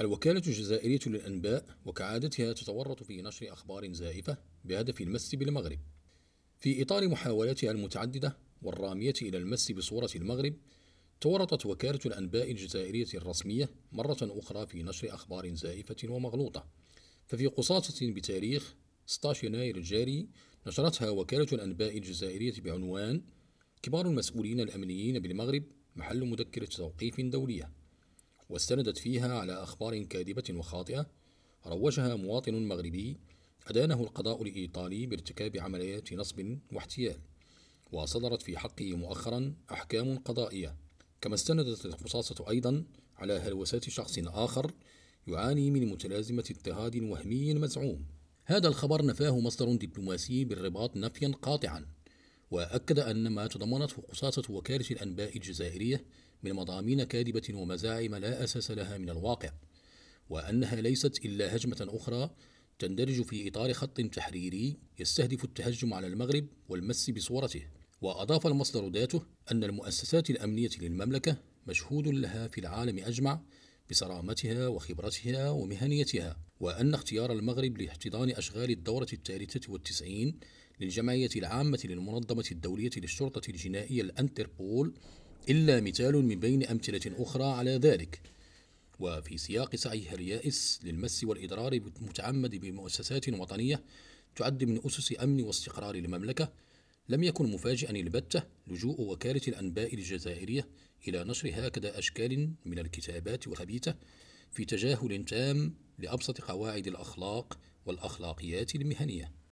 الوكالة الجزائرية للأنباء وكعادتها تتورط في نشر أخبار زائفة بهدف المس بالمغرب في إطار محاولاتها المتعددة والرامية إلى المس بصورة المغرب تورطت وكالة الأنباء الجزائرية الرسمية مرة أخرى في نشر أخبار زائفة ومغلوطة ففي قصاصة بتاريخ 16 يناير الجاري نشرتها وكالة الأنباء الجزائرية بعنوان كبار المسؤولين الأمنيين بالمغرب محل مذكرة توقيف دولية واستندت فيها على أخبار كاذبة وخاطئة روجها مواطن مغربي أدانه القضاء الإيطالي بارتكاب عمليات نصب واحتيال وصدرت في حقه مؤخرا أحكام قضائية كما استندت القصاصة أيضا على هلوسات شخص آخر يعاني من متلازمة اضطهاد وهمي مزعوم هذا الخبر نفاه مصدر دبلوماسي بالرباط نفيا قاطعا وأكد أن ما تضمنته قصاصة وكالة الأنباء الجزائرية من مضامين كاذبة ومزاعم لا أساس لها من الواقع وأنها ليست إلا هجمة أخرى تندرج في إطار خط تحريري يستهدف التهجم على المغرب والمس بصورته وأضاف المصدر ذاته أن المؤسسات الأمنية للمملكة مشهود لها في العالم أجمع بصرامتها وخبرتها ومهنيتها وأن اختيار المغرب لاحتضان أشغال الدورة الثالثة والتسعين للجمعية العامة للمنظمة الدولية للشرطة الجنائية الأنتربول إلا مثال من بين أمثلة أخرى على ذلك وفي سياق سعيها اليائس للمس والإضرار المتعمد بمؤسسات وطنية تعد من أسس أمن واستقرار المملكة لم يكن مفاجئا البتة لجوء وكالة الأنباء الجزائرية إلى نشر هكذا أشكال من الكتابات الخبيثة في تجاهل تام لأبسط قواعد الأخلاق والأخلاقيات المهنية